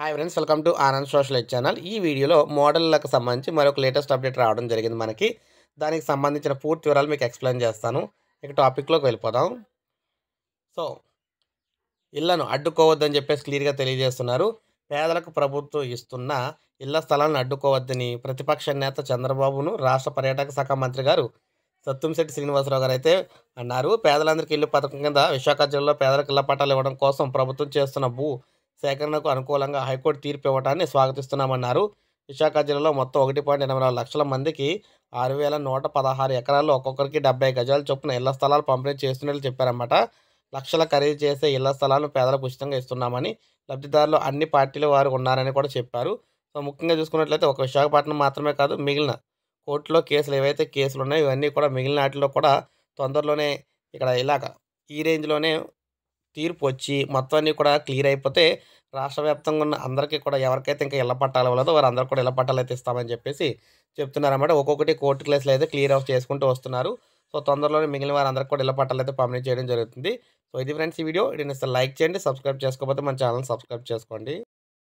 hi friends welcome to Anand social ed channel ఈ వీడియోలో మోడళ్లకు సంబంధించి మరొక లేటెస్ట్ అప్డేట్ రావడం జరిగింది మనకి దానికి సంబంధించిన పూర్తి వివరాలు మీకు ఎక్స్ప్లెయిన్ చేస్తాను ఇక టాపిక్లోకి వెళ్ళిపోదాం సో ఇళ్లను అడ్డుకోవద్దని చెప్పేసి క్లియర్గా తెలియజేస్తున్నారు పేదలకు ప్రభుత్వం ఇస్తున్న ఇళ్ల స్థలాలను అడ్డుకోవద్దని ప్రతిపక్ష నేత చంద్రబాబును రాష్ట్ర పర్యాటక శాఖ మంత్రి గారు సత్తుంశెట్టి శ్రీనివాసరావు గారు అయితే అన్నారు పేదలందరికీ ఇల్లు పథకం కింద విశాఖ జిల్లాలో పేదలకు ఇళ్ల పట్టాలు ఇవ్వడం కోసం ప్రభుత్వం చేస్తున్న భూ సేకరణకు అనుకూలంగా హైకోర్టు తీర్పు ఇవ్వటాన్ని స్వాగతిస్తున్నామన్నారు విశాఖ జిల్లాలో మొత్తం ఒకటి పాయింట్ ఎనభై నాలుగు లక్షల మందికి ఆరు వేల నూట పదహారు ఎకరాల్లో ఒక్కొక్కరికి డెబ్బై గజాల చొప్పున ఇళ్ల స్థలాలు పంపిణీ చేస్తున్నట్లు చెప్పారన్నమాట లక్షల ఖరీదు చేసే ఇళ్ల స్థలాలను పేదలకు ఉచితంగా ఇస్తున్నామని లబ్ధిదారులు అన్ని పార్టీల వారు ఉన్నారని కూడా చెప్పారు సో ముఖ్యంగా చూసుకున్నట్లయితే ఒక విశాఖపట్నం మాత్రమే కాదు మిగిలిన కోర్టులో కేసులు ఏవైతే కేసులు ఉన్నాయో ఇవన్నీ కూడా మిగిలిన వాటిలో కూడా తొందరలోనే ఇక్కడ ఇలాగ ఈ రేంజ్లోనే తీర్పు వచ్చి మొత్తం అన్నీ కూడా క్లియర్ అయిపోతే రాష్ట్ర వ్యాప్తంగా ఉన్న అందరికీ కూడా ఎవరికైతే ఇంకా ఇళ్ల పట్టాలు వారు వారందరూ కూడా ఇళ్ల పట్టాలు అయితే ఇస్తామని చెప్పేసి చెప్తున్నారన్నమాట ఒక్కొక్కటి కోర్టు కేసులు అయితే క్లియర్ అవుట్ చేసుకుంటూ వస్తున్నారు సో తొందరలోనే మిగిలిన అందరికీ కూడా ఇళ్ల పట్టాలు అయితే పంపిణీ చేయడం జరుగుతుంది సో ఇది ఫ్రెండ్స్ ఈ వీడియో ఇది లైక్ చేయండి సబ్స్క్రైబ్ చేసుకోకపోతే మన ఛానల్ సబ్స్క్రైబ్ చేసుకోండి